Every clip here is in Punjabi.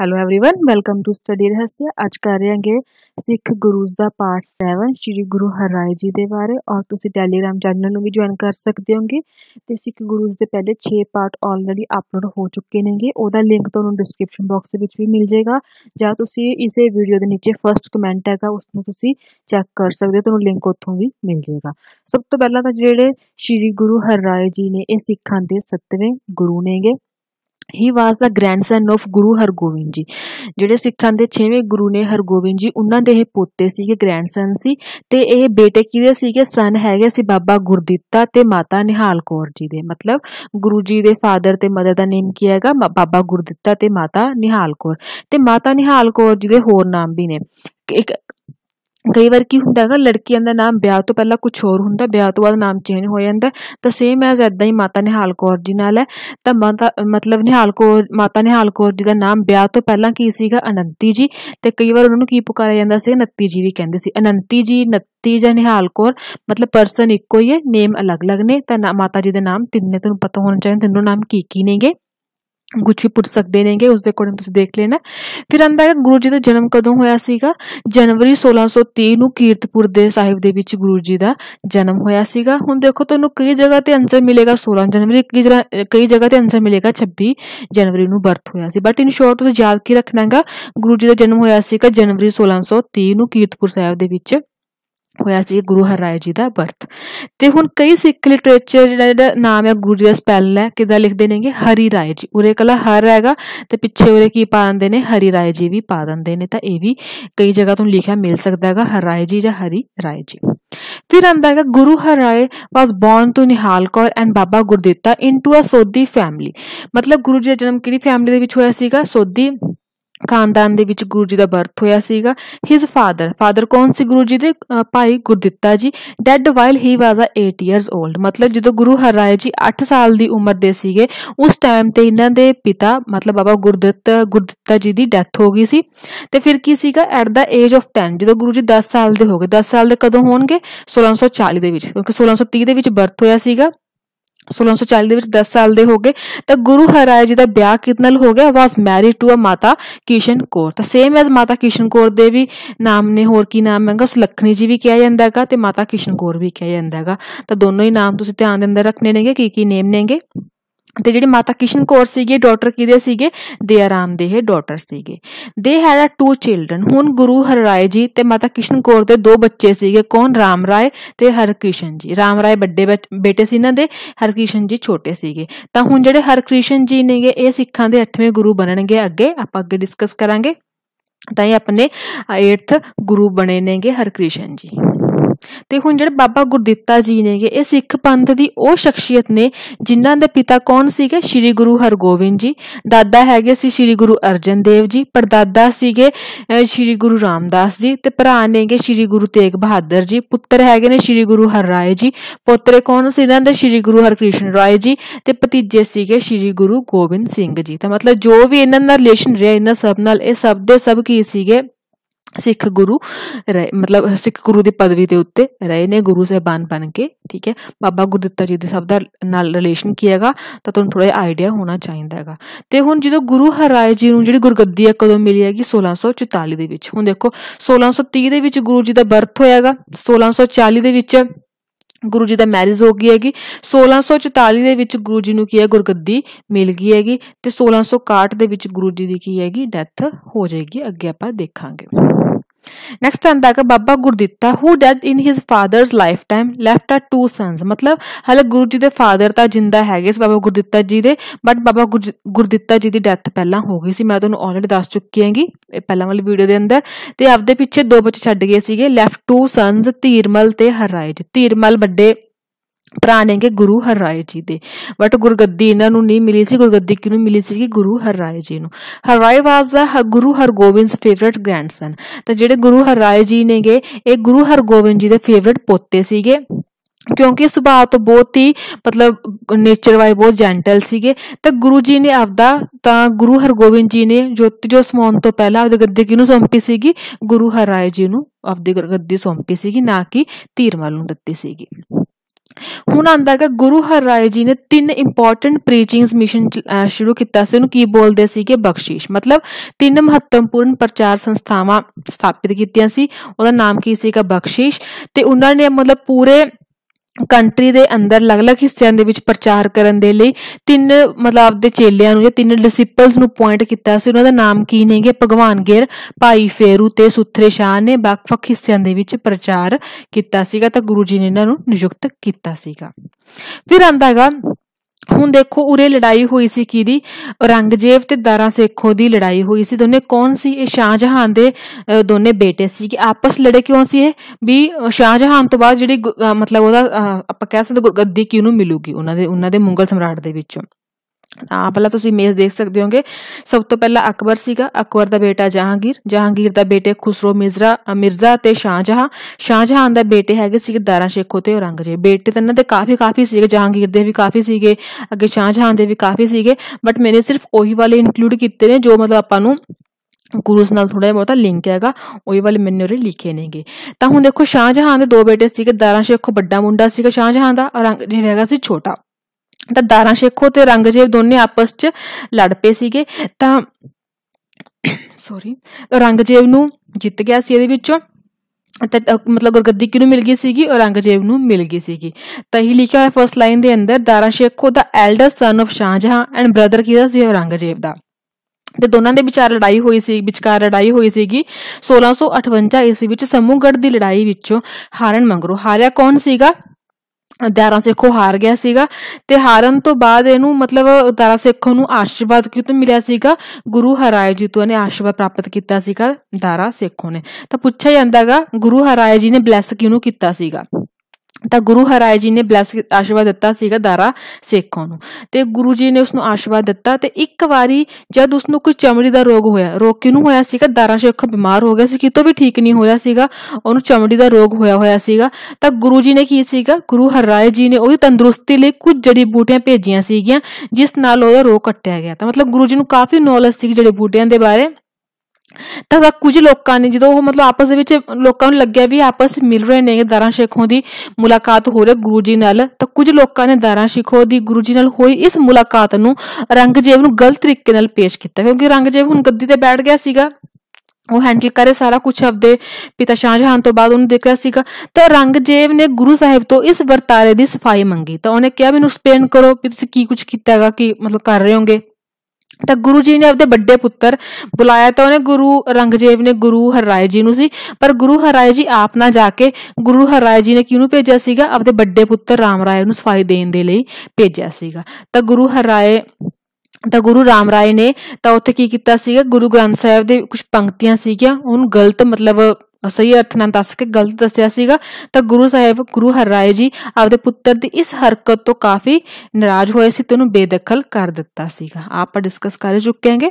hello everyone welcome to study ਰਹੱਸਿਆ ਅੱਜ ਕਰਾਂਗੇ ਸਿੱਖ ਗੁਰੂਜ਼ ਦਾ ਪਾਰਟ 7 ਸ਼੍ਰੀ ਗੁਰੂ ਹਰਾਏ ਜੀ ਦੇ ਬਾਰੇ ਔਰ ਤੁਸੀਂ ਟੈਲੀਗ੍ਰਾਮ ਚੈਨਲ ਨੂੰ ਵੀ ਜੁਆਇਨ ਕਰ ਸਕਦੇ ਹੋਗੇ ਤੇ ਸਿੱਖ ਗੁਰੂਜ਼ ਦੇ ਪਹਿਲੇ 6 ਪਾਰਟ ਆਲਰੇਡੀ ਅਪਲੋਡ ਹੋ ਚੁੱਕੇ ਨੇਗੇ ਉਹਦਾ ਲਿੰਕ ਤੁਹਾਨੂੰ ਡਿਸਕ੍ਰਿਪਸ਼ਨ ਬਾਕਸ ਦੇ ਵਿੱਚ ਵੀ ਮਿਲ ਜਾਏਗਾ ਜਾਂ ਤੁਸੀਂ ਇਸੇ ਵੀਡੀਓ ਦੇ ਨੀਚੇ ਫਰਸਟ ਕਮੈਂਟ ਹੈਗਾ ਉਸ ਨੂੰ ਤੁਸੀਂ ਚੈੱਕ ਕਰ ਸਕਦੇ ਹੋ ਤੁਹਾਨੂੰ ਲਿੰਕ ਉੱਥੋਂ ਵੀ ਮਿਲ ਜਾਏਗਾ ਸਭ ਤੋਂ ਪਹਿਲਾਂ ਤਾਂ ਜਿਹੜੇ ਸ਼੍ਰੀ ਗੁਰੂ ਹਰਾਏ ਜੀ ਨੇ ਇਹ ਸਿੱਖਾਂ ਦੇ 7ਵੇਂ ਗੁਰੂ ਨੇਗੇ he was the grandson of Guru Hargobind ji ਜਿਹੜੇ ਸਿੱਖਾਂ ਦੇ 6ਵੇਂ ਗੁਰੂ ਨੇ ਹਰਗੋਬਿੰਦ ਜੀ ਉਹਨਾਂ ਦੇ ਇਹ ਪੋਤੇ ਸੀਗੇ ਗ੍ਰੈਂਡਸਨ ਸੀ ਤੇ ਇਹ ਬੇਟੇ ਕਿਹਦੇ ਸੀਗੇ ਸਨ ਹੈਗੇ ਸੀ ਬਾਬਾ ਗੁਰਦਿੱਤਾ ਤੇ ਮਾਤਾ ਨਿਹਾਲ ਕੌਰ ਜੀ ਦੇ ਮਤਲਬ ਗੁਰੂ ਜੀ ਦੇ ਫਾਦਰ ਤੇ ਮਦਰ ਦਾ ਨੇਮ ਕੀ ਹੈਗਾ ਬਾਬਾ ਗੁਰਦਿੱਤਾ ਤੇ ਮਾਤਾ ਨਿਹਾਲ ਕੌਰ ਤੇ ਮਾਤਾ ਨਿਹਾਲ ਕੌਰ ਜੀ ਦੇ ਹੋਰ ਨਾਮ ਵੀ ਨੇ ਇੱਕ ਕਈ ਵਾਰ ਕੀ ਹੁੰਦਾ ਹੈਗਾ ਲੜਕੀਆਂ ਦਾ ਨਾਮ ਵਿਆਹ ਤੋਂ ਪਹਿਲਾਂ ਕੁਝ ਹੋਰ ਹੁੰਦਾ ਵਿਆਹ ਤੋਂ ਬਾਅਦ ਨਾਮ ਚੇਂਜ ਹੋ ਜਾਂਦਾ ਤਾਂ ਸੇਮ ਐਜ਼ ਐਦਾਂ ਹੀ ਮਾਤਾ ਨਿਹਾਲ ਕੌਰ ਜੀ ਨਾਲ ਹੈ ਤਾਂ ਮਾਤਾ ਮਤਲਬ ਨਿਹਾਲ ਕੌਰ ਮਾਤਾ ਨਿਹਾਲ ਕੌਰ ਜੀ ਦਾ ਨਾਮ ਵਿਆਹ ਤੋਂ ਪਹਿਲਾਂ ਕੀ ਸੀਗਾ ਅਨੰਤੀ ਜੀ ਤੇ ਕਈ ਵਾਰ ਉਹਨਾਂ ਨੂੰ ਕੀ ਪੁਕਾਰਿਆ ਜਾਂਦਾ ਸੀ ਨੱਤੀ ਜੀ ਵੀ ਕਹਿੰਦੇ ਸੀ ਅਨੰਤੀ ਜੀ ਨੱਤੀ ਜਾਂ ਨਿਹਾਲ ਕੌਰ ਮਤਲਬ ਪਰਸਨ ਇੱਕੋ ਹੀ ਹੈ ਨੇਮ ਅਲੱਗ-ਅਲੱਗ ਨੇ ਤਾਂ ਮਾਤਾ ਜੀ ਦੇ ਨਾਮ ਤਿੰਨੇ ਤੁਹਾਨੂੰ ਪਤਾ ਹੋਣਾ ਚਾਹੀਦਾ ਤਿੰਨੋਂ ਨਾਮ ਕੀ ਕੀ ਨੇਗੇ ਗੁੱਛੀ ਵੀ ਪੁੱਛ ਸਕਦੇ ਨੇਗੇ ਉਸ ਦੇ ਕੋਲੋਂ ਤੁਸੀਂ ਦੇਖ ਲੈਣਾ ਫਿਰ ਆਂਦਾ ਹੈ ਗੁਰੂ ਜੀ ਦਾ ਜਨਮ ਕਦੋਂ ਹੋਇਆ ਸੀਗਾ ਜਨਵਰੀ 1630 ਨੂੰ ਕੀਰਤਪੁਰ ਦੇ ਸਾਹਿਬ ਦੇ ਵਿੱਚ ਗੁਰੂ ਜੀ ਦਾ ਜਨਮ ਹੋਇਆ ਸੀਗਾ ਹੁਣ ਦੇਖੋ ਤੁਹਾਨੂੰ ਕਈ ਜਗ੍ਹਾ ਤੇ ਆਨਸਰ ਮਿਲੇਗਾ 16 ਜਨਵਰੀ ਕਈ ਜਗ੍ਹਾ ਤੇ ਆਨਸਰ ਮਿਲੇਗਾ 26 ਜਨਵਰੀ ਨੂੰ ਬਰਥ ਹੋਇਆ ਸੀ ਬਟ ਇਨ ਸ਼ੋਰਟ ਤੁਸੀਂ ਯਾਦ ਕੀ ਰੱਖਣਾਗਾ ਗੁਰੂ ਜੀ ਦਾ ਜਨਮ ਹੋਇਆ ਸੀਗਾ ਜਨਵਰੀ 1630 ਨੂੰ ਕੀਰਤਪੁਰ ਸਾਹਿਬ ਦੇ ਵਿੱਚ ਹੋਇਆ ਸੀ ਗੁਰੂ ਹਰਰਾਏ ਜੀ ਦਾ ਬਰਥ ਤੇ ਹੁਣ ਕਈ ਸਿੱਖ ਲਿਟਰੇਚਰ ਜਿਹੜਾ ਨਾਮ ਹੈ ਗੁਰੂ ਜੀ ਦਾ ਸਪੈਲ ਹੈ ਕਿਦਾਂ ਲਿਖਦੇ ਨੇਗੇ ਹਰੀ ਰਾਏ ਜੀ ਉਰੇ ਕਲਾ ਹਰ ਰਹੇਗਾ ਤੇ ਪਿੱਛੇ ਉਰੇ ਕੀ ਪਾ ਦਿੰਦੇ ਨੇ ਹਰੀ ਰਾਏ ਜੀ ਵੀ ਪਾ ਦਿੰਦੇ ਨੇ ਤਾਂ ਇਹ ਵੀ ਕਈ ਜਗ੍ਹਾ ਤੋਂ ਲਿਖਿਆ ਮਿਲ ਸਕਦਾ ਹੈਗਾ ਰਾਏ ਜੀ ਜਾਂ ਹਰੀ ਰਾਏ ਜੀ ਫਿਰ ਆਂਦਾ ਹੈਗਾ Guru Rai was born to Nihal Kaur and Baba Gurditta into a Sodhi family ਮਤਲਬ ਗੁਰੂ ਜੀ ਦਾ ਜਨਮ ਕਿਹੜੀ ਫੈਮਿਲੀ ਦੇ ਵਿੱਚ ਹੋਇਆ ਸੀਗਾ ਸੋਦੀ ਖਾਨਦਾਨ ਦੇ ਵਿੱਚ ਗੁਰੂ ਜੀ ਦਾ ਬਰਥ ਹੋਇਆ ਸੀਗਾ ਹਿਸ ਫਾਦਰ ਫਾਦਰ ਕੌਣ ਸੀ ਗੁਰੂ ਜੀ ਦੇ ਭਾਈ ਗੁਰਦਿੱਤਾ ਜੀ ਡੈਡ ਵਾਈਲ ਹੀ ਵਾਸ ਆ 8 ਇਅਰਸ 올ਡ ਮਤਲਬ ਜਦੋਂ ਗੁਰੂ ਹਰਰਾਏ ਜੀ 8 ਸਾਲ ਦੀ ਉਮਰ ਦੇ ਸੀਗੇ ਉਸ ਟਾਈਮ ਤੇ ਇਹਨਾਂ ਦੇ ਪਿਤਾ ਮਤਲਬ ਬਾਬਾ ਗੁਰਦਿੱਤ ਗੁਰਦਿੱਤਾ ਜੀ ਦੀ ਡੈਥ ਹੋ ਗਈ ਸੀ ਤੇ ਫਿਰ ਕੀ ਸੀਗਾ ਐਟ ਦਾ ਏਜ ਆਫ 10 ਜਦੋਂ ਗੁਰੂ ਜੀ 10 ਸਾਲ ਦੇ ਹੋ ਗਏ 10 ਸਾਲ ਦੇ ਕਦੋਂ ਹੋਣਗੇ 1640 ਦੇ ਵਿੱਚ ਕਿਉਂਕਿ 1630 ਦੇ ਵਿੱਚ ਬਰਥ ਹੋਇਆ ਸੀਗਾ 1640 ਦੇ ਵਿੱਚ 10 ਸਾਲ ਦੇ ਹੋ ਗਏ ਤਾਂ ਗੁਰੂ ਹਰਾਇ ਜੀ ਦਾ ਵਿਆਹ ਕਿਤ ਨਾਲ ਹੋ ਗਿਆ ਵਾਸ ਮੈਰਿਡ ਟੂ ਅ ਮਾਤਾ ਕਿਸ਼ਨ ਕੌਰ ਤਾਂ ਸੇਮ ਐਸ ਮਾਤਾ ਕਿਸ਼ਨ ਕੌਰ ਦੇ ਵੀ ਨਾਮ ਨੇ ਹੋਰ ਕੀ ਨਾਮ ਹੈਗਾ ਸੁਲੱਖਣੀ ਜੀ ਵੀ ਕਿਹਾ ਜਾਂਦਾ ਹੈਗਾ ਤੇ ਮਾਤਾ ਕਿਸ਼ਨ ਕੌਰ ਵੀ ਕਿਹਾ ਜਾਂਦਾ ਹੈਗਾ ਤਾਂ ਦੋਨੋਂ ਹੀ ਨਾਮ ਤੁਸੀਂ ਧਿਆਨ ਦੇ ਅੰਦਰ ਰੱਖਣੇ ਨੇਗੇ ਕੀ ਕੀ ਨੇਮ ਨੇਗੇ ਤੇ ਜਿਹੜੇ ਮਾਤਾ ਕਿਸ਼ਨ ਕੌਰ ਸੀਗੇ ਡਾਕਟਰ ਕਿਦੇ ਸੀਗੇ ਦੇ ਆਰਾਮ ਦੇ ਹੈ ਡਾਕਟਰ ਸੀਗੇ ਦੇ ਹੈਡ ਆ ਟੂ ਚਿਲड्रन ਹੁਣ ਗੁਰੂ ਹਰਰਾਏ ਜੀ ਤੇ ਮਾਤਾ ਕਿਸ਼ਨ ਕੌਰ ਦੇ ਦੋ ਬੱਚੇ ਸੀਗੇ ਕੌਣ ਰਾਮ ਰਾਏ ਤੇ ਹਰਕ੍ਰਿਸ਼ਨ ਜੀ ਰਾਮ ਰਾਏ ਵੱਡੇ ਬੇਟੇ ਸੀ ਇਹਨਾਂ ਦੇ ਹਰਕ੍ਰਿਸ਼ਨ ਜੀ ਛੋਟੇ ਸੀਗੇ ਤਾਂ ਹੁਣ ਜਿਹੜੇ ਹਰਕ੍ਰਿਸ਼ਨ ਜੀ ਨੇਗੇ ਇਹ ਸਿੱਖਾਂ ਦੇ 8ਵੇਂ ਗੁਰੂ ਬਣਨਗੇ ਅੱਗੇ ਆਪਾਂ ਅੱਗੇ ਡਿਸਕਸ ਕਰਾਂਗੇ ਤਾਂ ਇਹ ਆਪਣੇ 8th ਗੁਰੂ ਬਣੇ ਨੇਗੇ ਹਰਕ੍ਰਿਸ਼ਨ ਜੀ ਤੇ ਹੁਣ ਜਿਹੜੇ ਬਾਬਾ ਗੁਰਦਿੱਤਾ ਜੀ ਨੇਗੇ ਇਹ ਸਿੱਖ ਪੰਥ ਦੀ ਉਹ ਸ਼ਖਸੀਅਤ ਨੇ ਜਿਨ੍ਹਾਂ ਦੇ ਪਿਤਾ ਕੌਣ ਸੀਗੇ ਸ੍ਰੀ ਗੁਰੂ ਹਰਗੋਬਿੰਦ ਜੀ ਦਾਦਾ ਹੈਗੇ ਸੀ ਸ੍ਰੀ ਗੁਰੂ ਅਰਜਨ ਦੇਵ ਜੀ ਪਰਦਾਦਾ ਸੀਗੇ ਸ੍ਰੀ ਗੁਰੂ ਰਾਮਦਾਸ ਜੀ ਤੇ ਭਰਾ ਨੇਗੇ ਸ੍ਰੀ ਗੁਰੂ ਤੇਗ ਬਹਾਦਰ ਜੀ ਪੁੱਤਰ ਹੈਗੇ ਨੇ ਸ੍ਰੀ ਗੁਰੂ ਹਰਰਾਏ ਜੀ ਪੋਤਰੇ ਕੌਣ ਸੀ ਇਹਨਾਂ ਦੇ ਸ੍ਰੀ ਗੁਰੂ ਹਰਕ੍ਰਿਸ਼ਨ ਰਾਏ ਜੀ ਤੇ ਭਤੀਜੇ ਸੀਗੇ ਸ੍ਰੀ ਗੁਰੂ ਗੋਬਿੰਦ ਸਿੰਘ ਜੀ ਤਾਂ ਮਤਲਬ ਜੋ ਵੀ ਇਹਨਾਂ ਦਾ ਰਿਲੇਸ਼ਨ ਰਿਹਾ ਇਹਨਾਂ ਸਭ ਨਾਲ ਇਹ ਸਭ ਦੇ ਸਭ ਕੀ ਸੀਗੇ ਸਿੱਖ ਗੁਰੂ ਰਹੇ ਮਤਲਬ ਸਿੱਖ ਗੁਰੂ ਦੀ ਪਦਵੀ ਦੇ ਉੱਤੇ ਰਹੇ ਨੇ ਗੁਰੂ ਸਹਿਬਾਨ ਬਣ ਕੇ ਠੀਕ ਹੈ ਬਾਬਾ ਗੁਰਦਿੱਤਾ ਜੀ ਦੇ ਸਭ ਦਾ ਨਾਲ ਰਿਲੇਸ਼ਨ ਕੀ ਹੈਗਾ ਤਾਂ ਤੁਹਾਨੂੰ ਥੋੜਾ ਜਿਹਾ ਆਈਡੀਆ ਹੋਣਾ ਚਾਹੀਦਾ ਹੈਗਾ ਤੇ ਹੁਣ ਜਦੋਂ ਗੁਰੂ ਹਰਾਏ ਜੀ ਨੂੰ ਜਿਹੜੀ ਗੁਰਗੱਦੀ ਹੈ ਕਦੋਂ ਮਿਲੀ ਹੈਗੀ 1644 ਦੇ ਵਿੱਚ ਹੁਣ ਦੇਖੋ 1630 ਦੇ ਵਿੱਚ ਗੁਰੂ ਜੀ ਦਾ ਬਰਥ ਹੋਇਆਗਾ 1640 ਦੇ ਵਿੱਚ ਗੁਰੂ ਜੀ ਦਾ ਮੈਰਿਜ ਹੋ ਗਈ ਹੈਗੀ 1644 ਦੇ ਵਿੱਚ ਗੁਰੂ ਜੀ ਨੂੰ ਕੀ ਹੈ ਗੁਰਗੱਦੀ ਮਿਲ ਗਈ ਹੈਗੀ ਤੇ 1661 ਦੇ ਵਿੱਚ ਗੁਰੂ ਜੀ ਦੀ ਕੀ ਹੈਗੀ ਡੈਥ ਹੋ ਜਾਏਗੀ ਅੱਗੇ ਆਪਾਂ ਦੇਖਾਂਗੇ ਨੈਕਸਟ आंदा ਹੈਗਾ Baba Gurditta who died in his father's life time left a two sons ਮਤਲਬ ਹਲੇ ਗੁਰੂ ਜੀ ਦੇ ਫਾਦਰ ਤਾਂ ਜਿੰਦਾ ਹੈਗੇ ਸੀ ਬਾਬਾ ਗੁਰਦਿੱਤਾ ਜੀ ਦੇ ਬਟ ਬਾਬਾ ਗੁਰਦਿੱਤਾ ਜੀ ਦੀ ਡੈਥ ਪਹਿਲਾਂ ਹੋ ਗਈ ਸੀ ਮੈਂ ਤੁਹਾਨੂੰ ਆਲਰੇਡੀ ਦੱਸ ਚੁੱਕੀ ਹਾਂਗੀ ਪਹਿਲਾਂ ਵਾਲੀ ਵੀਡੀਓ ਦੇ ਅੰਦਰ ਤੇ ਆਪਦੇ ਪਿੱਛੇ ਦੋ ਬੱਚੇ ਛੱਡ ਗਏ ਸੀਗੇ ਲੈਫਟ ਟੂ ਸਨਸ ਧੀਰਮਲ ਤੇ ਹਰਰਾਇਜ ਧੀਰਮਲ ਵੱਡੇ ਭਰਾ ਨੇਗੇ ਗੁਰੂ ਹਰਰਾਏ ਜੀ ਦੇ ਬਟ ਗੁਰਗੱਦੀ ਇਹਨਾਂ ਨੂੰ ਨਹੀਂ ਮਿਲੀ ਸੀ ਗੁਰਗੱਦੀ ਕਿਹਨੂੰ ਮਿਲੀ ਸੀ ਕਿ ਗੁਰੂ ਹਰਰਾਏ ਜੀ ਨੂੰ ਹਰਰਾਏ ਵਾਸ ਹ ਗੁਰੂ ਹਰਗੋਬਿੰਦ ਦਾ ਫੇਵਰਿਟ ਗ੍ਰੈਂਡਸਨ ਤਾਂ ਜਿਹੜੇ ਗੁਰੂ ਹਰਰਾਏ ਜੀ ਨੇਗੇ ਇਹ ਗੁਰੂ ਹਰਗੋਬਿੰਦ ਜੀ ਦੇ ਫੇਵਰਿਟ ਪੋਤੇ ਸੀਗੇ ਕਿਉਂਕਿ ਸੁਭਾਅ ਤੋਂ ਬਹੁਤ ਹੀ ਮਤਲਬ ਨੇਚਰ ਵਾਈ ਬਹੁਤ ਜੈਂਟਲ ਸੀਗੇ ਤਾਂ ਗੁਰੂ ਜੀ ਨੇ ਆਪਦਾ ਤਾਂ ਗੁਰੂ ਹਰਗੋਬਿੰਦ ਜੀ ਨੇ ਜੋਤੀ ਜੋ ਸਮਾਉਣ ਤੋਂ ਪਹਿਲਾਂ ਆਪਦੇ ਗੱਦੀ ਕਿਹਨੂੰ ਸੌਂਪੀ ਸੀਗੀ ਗੁਰੂ ਹਰਰਾਏ ਜੀ ਨੂੰ ਆਪਦੀ ਗੱਦੀ ਸੌਂਪੀ ਸੀਗੀ ਨਾ ਕਿ ਧੀਰਮਲ ਨੂੰ ਦਿੱਤੀ ਸੀਗੀ ਹੁਣ ਆਂਦਾ ਕਿ ਗੁਰੂ ਹਰਿ ਜੀ ਨੇ ਤਿੰਨ ਇੰਪੋਰਟੈਂਟ ਪ੍ਰੀਚਿੰਗਸ ਮਿਸ਼ਨ ਸ਼ੁਰੂ ਕੀਤਾ ਸੀ ਉਹਨੂੰ ਕੀ ਬੋਲਦੇ ਸੀ ਕਿ ਬਖਸ਼ੀਸ਼ ਮਤਲਬ ਤਿੰਨ ਮਹੱਤਵਪੂਰਨ ਪ੍ਰਚਾਰ ਸੰਸਥਾਵਾਂ ਸਥਾਪਿਤ ਕੀਤੀਆਂ ਸੀ ਉਹਦਾ ਨਾਮ ਕੀ ਸੀਗਾ ਬਖਸ਼ੀਸ਼ ਤੇ ਉਹਨਾਂ ਨੇ ਮਤਲਬ ਪੂਰੇ ਕੰਟਰੀ ਦੇ ਅੰਦਰ ਅਲੱਗ-ਅਲੱਗ ਹਿੱਸਿਆਂ ਦੇ ਵਿੱਚ ਪ੍ਰਚਾਰ ਕਰਨ ਦੇ ਲਈ ਤਿੰਨ ਮਤਲਬ ਆਪਦੇ ਚੇਲਿਆਂ ਨੂੰ ਜਾਂ ਤਿੰਨ ਡਿਸਪਲਸ ਨੂੰ ਪੁਆਇੰਟ ਕੀਤਾ ਸੀ ਉਹਨਾਂ ਦਾ ਨਾਮ ਕੀ ਨੇਗੇ ਭਗਵਾਨ ਗੇਰ ਭਾਈ ਫੇਰੂ ਤੇ ਸੁਥਰੇ ਸ਼ਾਹ ਨੇ ਵੱਖ-ਵੱਖ ਹਿੱਸਿਆਂ ਦੇ ਵਿੱਚ ਪ੍ਰਚਾਰ ਕੀਤਾ ਸੀਗਾ ਤਾਂ ਗੁਰੂ ਜੀ ਨੇ ਇਹਨਾਂ ਨੂੰ ਨਿਯੁਕਤ ਕੀਤਾ ਸੀਗਾ ਫਿਰ ਆਂਦਾਗਾ ਹੁਣ ਦੇਖੋ ਉਰੇ ਲੜਾਈ ਹੋਈ ਸੀ ਕਿਹਦੀ ਔਰੰਗਜ਼ੇਬ ਤੇ ਦਾਰਾ ਸੇਖੋ ਦੀ ਲੜਾਈ ਹੋਈ ਸੀ ਦੋਨੇ ਕੌਣ ਸੀ ਇਹ ਸ਼ਾਹਜਹਾਨ ਦੇ ਦੋਨੇ ਬੇਟੇ ਸੀ ਕਿ ਆਪਸ ਲੜੇ ਕਿਉਂ ਸੀ ਇਹ ਵੀ ਸ਼ਾਹਜਹਾਨ ਤੋਂ ਬਾਅਦ ਜਿਹੜੀ ਮਤਲਬ ਉਹਦਾ ਆਪਾਂ ਕਹਿ ਸਕਦੇ ਗੁਰਗੱਦੀ ਨੂੰ ਮਿਲੂਗੀ ਉਹਨਾਂ ਦੇ ਉਹਨਾਂ ਦੇ ਮੁਗਲ ਸਮਰਾਟ ਦੇ ਵਿੱਚੋਂ ਤਾਂ ਲਾ ਤੁਸੀਂ ਮੇਜ਼ ਦੇਖ ਸਕਦੇ ਹੋਗੇ ਸਭ ਤੋਂ ਪਹਿਲਾਂ ਅਕਬਰ ਸੀਗਾ ਅਕਬਰ ਦਾ ਬੇਟਾ ਜਹਾਂਗੀਰ ਜਹਾਂਗੀਰ ਦਾ ਬੇਟੇ ਖੁਸਰੋ ਮਿਰਜ਼ਾ ਮਿਰਜ਼ਾ ਤੇ ਸ਼ਾਹਜਹਾਂ ਸ਼ਾਹਜਹਾਂ ਦਾ ਬੇਟੇ ਹੈਗੇ ਸੀ ਦਾਰਾ ਸ਼ੇਖੋ ਤੇ ਔਰੰਗਜ਼ੇਬ ਬੇਟੇ ਤਾਂ ਇਹਨਾਂ ਦੇ ਕਾਫੀ ਕਾਫੀ ਸੀਗੇ ਜਹਾਂਗੀਰ ਦੇ ਵੀ ਕਾਫੀ ਸੀਗੇ ਅੱਗੇ ਸ਼ਾਹਜਹਾਂ ਦੇ ਵੀ ਕਾਫੀ ਸੀਗੇ ਬਟ ਮੈਨੇ ਸਿਰਫ ਉਹੀ ਵਾਲੇ ਇਨਕਲੂਡ ਕੀਤੇ ਨੇ ਜੋ ਮਤਲਬ ਆਪਾਂ ਨੂੰ ਗੁਰੂਸ ਨਾਲ ਥੋੜਾ ਬਹੁਤਾ ਲਿੰਕ ਹੈਗਾ ਉਹੀ ਵਾਲੇ ਮੈਨੂੰ ਰੇ ਲਿਖੇ ਨੇਗੇ ਤਾਂ ਹੁਣ ਦੇਖੋ ਸ਼ਾਹਜਹਾਂ ਦੇ ਦੋ ਬੇਟੇ ਸੀਗੇ ਦਾਰਾ ਸ਼ੇਖੋ ਵੱਡਾ ਮੁੰਡਾ ਸੀਗਾ ਸ਼ਾਹਜਹਾਂ ਦਾ ਔਰੰਗਜ਼ੇਬ ਹੈਗਾ ਸੀ ਛੋਟਾ ਤਾਂ ਦਾਰਾ ਸ਼ੇਖੋ ਤੇ ਰੰਗਜੇਬ ਦੋਨੇ ਆਪਸ 'ਚ ਲੜ ਪਏ ਸੀਗੇ ਤਾਂ ਸੌਰੀ ਰੰਗਜੇਬ ਨੂੰ ਜਿੱਤ ਗਿਆ ਸੀ ਇਹਦੇ ਵਿੱਚੋਂ ਤੇ ਮਤਲਬ ਗੁਰਗੱਦੀ ਕਿਹਨੂੰ ਮਿਲ ਗਈ ਸੀਗੀ ਔਰੰਗਜ਼ੇਬ ਨੂੰ ਮਿਲ ਗਈ ਸੀਗੀ ਤਾਂ ਇਹ ਲਿਖਿਆ ਹੋਇਆ ਫਰਸਟ ਲਾਈਨ ਦੇ ਅੰਦਰ ਦਾਰਾ ਸ਼ੇਖੋ ਦਾ elder son of Shah Jahan and brother ਕਿਹਦਾ ਸੀ ਔਰੰਗਜ਼ੇਬ ਦਾ ਤੇ ਦੋਨਾਂ ਦੇ ਵਿਚਾਰ ਲੜਾਈ ਹੋਈ ਸੀ ਵਿਚਕਾਰ ਲੜਾਈ ਹੋਈ ਸੀਗੀ 1658 ਈਸਵੀ ਵਿੱਚ ਸਮੂਗੜ ਦੀ ਲੜਾਈ ਵਿੱਚੋਂ ਹਾਰਨ ਮੰਗਰੋ ਹਾਰਿਆ ਕੌਣ ਸੀਗਾ ਦਾਰਾ ਸੇਖੋ ਹਾਰ ਗਿਆ ਸੀਗਾ ਤੇ ਹਾਰਨ ਤੋਂ ਬਾਅਦ ਇਹਨੂੰ ਮਤਲਬ ਦਾਰਾ ਸੇਖੋ ਨੂੰ ਆਸ਼ੀਰਵਾਦ ਤੋਂ ਮਿਲਿਆ ਸੀਗਾ ਗੁਰੂ ਹਰਾਏ ਜੀ ਤੋਂ ਨੇ ਆਸ਼ੀਰਵਾਦ ਪ੍ਰਾਪਤ ਕੀਤਾ ਸੀਗਾ ਦਾਰਾ ਸੇਖੋ ਨੇ ਤਾਂ ਪੁੱਛਿਆ ਜਾਂਦਾਗਾ ਗੁਰੂ ਹਰਾਏ ਜੀ ਨੇ ਬਲੈਸ ਨੂੰ ਕੀਤਾ ਸੀਗਾ ਤਾਂ ਗੁਰੂ ਹਰਾਏ ਜੀ ਨੇ ਬਲੈਸ ਆਸ਼ੀਰਵਾਦ ਦਿੱਤਾ ਸੀਗਾ ਦਾਰਾ ਸੇਖੋਂ ਨੂੰ ਤੇ ਗੁਰੂ ਜੀ ਨੇ ਉਸ ਨੂੰ ਆਸ਼ੀਰਵਾਦ ਦਿੱਤਾ ਤੇ ਇੱਕ ਵਾਰੀ ਜਦ ਉਸ ਨੂੰ ਕੋਈ ਚਮੜੀ ਦਾ ਰੋਗ ਹੋਇਆ ਰੋਗ ਕਿਉਂ ਹੋਇਆ ਸੀਗਾ ਦਾਰਾ ਸੇਖ ਬਿਮਾਰ ਹੋ ਗਿਆ ਸੀ ਕਿਤੋਂ ਵੀ ਠੀਕ ਨਹੀਂ ਹੋਇਆ ਸੀਗਾ ਉਹਨੂੰ ਚਮੜੀ ਦਾ ਰੋਗ ਹੋਇਆ ਹੋਇਆ ਸੀਗਾ ਤਾਂ ਗੁਰੂ ਜੀ ਨੇ ਕੀ ਸੀਗਾ ਗੁਰੂ ਹਰਾਏ ਜੀ ਨੇ ਉਹਦੀ ਤੰਦਰੁਸਤੀ ਲਈ ਕੁਝ ਜੜੀ ਬੂਟੀਆਂ ਭੇਜੀਆਂ ਸੀਗੀਆਂ ਜਿਸ ਨਾਲ ਉਹਦਾ ਰੋਗ ਕੱਟਿਆ ਗਿਆ ਤਾਂ ਮਤਲਬ ਗੁਰੂ ਜੀ ਨੂੰ ਕਾਫੀ ਨੌਲੇਜ ਸੀ ਜੜੀ ਬੂਟੀਆਂ ਦੇ ਬਾਰੇ ਤਾਂ ਕੁਝ ਲੋਕਾਂ ਨੇ ਜਦੋਂ ਉਹ ਮਤਲਬ ਆਪਸ ਦੇ ਵਿੱਚ ਲੋਕਾਂ ਨੂੰ ਲੱਗਿਆ ਵੀ ਆਪਸ ਮਿਲ ਰਹੇ ਨੇ ਦਰਾਂ ਸ਼ੇਖੋਂ ਦੀ ਮੁਲਾਕਾਤ ਹੋ ਰਹੀ ਗੁਰੂ ਜੀ ਨਾਲ ਤਾਂ ਕੁਝ ਲੋਕਾਂ ਨੇ ਦਰਾਂ ਸ਼ੇਖੋਂ ਦੀ ਗੁਰੂ ਜੀ ਨਾਲ ਹੋਈ ਇਸ ਮੁਲਾਕਾਤ ਨੂੰ ਰੰਗਜੀਵ ਨੂੰ ਗਲਤ ਤਰੀਕੇ ਨਾਲ ਪੇਸ਼ ਕੀਤਾ ਕਿਉਂਕਿ ਰੰਗਜੀਵ ਹੁਣ ਗੱਦੀ ਤੇ ਬੈਠ ਗਿਆ ਸੀਗਾ ਉਹ ਹੈਂਡਲ ਕਰੇ ਸਾਰਾ ਕੁਝ ਆਪਦੇ ਪਿਤਾ ਸ਼ਾਹਜਹਾਨ ਤੋਂ ਬਾਅਦ ਉਹਨੂੰ ਦੇਖਿਆ ਸੀਗਾ ਤਾਂ ਰੰਗਜੀਵ ਨੇ ਗੁਰੂ ਸਾਹਿਬ ਤੋਂ ਇਸ ਵਰਤਾਰੇ ਦੀ ਸਫਾਈ ਮੰਗੀ ਤਾਂ ਉਹਨੇ ਕਿਹਾ ਮੈਨੂੰ ਸਪੇਨ ਕਰੋ ਵੀ ਤੁਸੀਂ ਕੀ ਕੁਝ ਕੀਤਾਗਾ ਕਿ ਮਤਲਬ ਕਰ ਰਹੇ ਹੋਗੇ ਤਾਂ ਗੁਰੂ ਜੀ ਨੇ ਆਪਣੇ ਵੱਡੇ ਪੁੱਤਰ ਬੁਲਾਇਆ ਤਾਂ ਉਹਨੇ ਗੁਰੂ ਰੰਗਜੀਤ ਨੇ ਗੁਰੂ ਹਰਰਾਏ ਜੀ ਨੂੰ ਸੀ ਪਰ ਗੁਰੂ ਹਰਰਾਏ ਜੀ ਆਪ ਨਾ ਜਾ ਕੇ ਗੁਰੂ ਹਰਰਾਏ ਜੀ ਨੇ ਕਿਹਨੂੰ ਭੇਜਿਆ ਸੀਗਾ ਆਪਣੇ ਵੱਡੇ ਪੁੱਤਰ ਰਾਮ ਰਾਏ ਨੂੰ ਸਫਾਈ ਦੇਣ ਦੇ ਲਈ ਭੇਜਿਆ ਸੀਗਾ ਤਾਂ ਗੁਰੂ ਹਰਰਾਏ ਤਾਂ ਗੁਰੂ ਰਾਮ ਰਾਏ ਨੇ ਤਾਂ ਉੱਥੇ ਕੀ ਕੀਤਾ ਸੀਗਾ ਗੁਰੂ ਗ੍ਰੰਥ ਸਾਹਿਬ ਦੇ ਕੁਝ ਪੰਕਤੀਆਂ ਸੀਗੀਆਂ ਉਹਨੂੰ ਗਲਤ ਮਤਲਬ ਸਹੀ ਅਰਥ ਨਾਲ ਦੱਸ ਕੇ ਗਲਤ ਦੱਸਿਆ ਸੀਗਾ ਤਾਂ ਗੁਰੂ ਸਾਹਿਬ ਗੁਰੂ ਹਰਰਾਏ ਜੀ ਆਪਦੇ ਪੁੱਤਰ ਦੀ ਇਸ ਹਰਕਤ ਤੋਂ ਕਾਫੀ ਨਾਰਾਜ਼ ਹੋਏ ਸੀ ਤੇ ਉਹਨੂੰ ਬੇਦਖਲ ਕਰ ਦਿੱਤਾ ਸੀਗਾ ਆਪਾਂ ਡਿਸਕਸ ਕਰ ਚੁੱਕੇ ਹਾਂਗੇ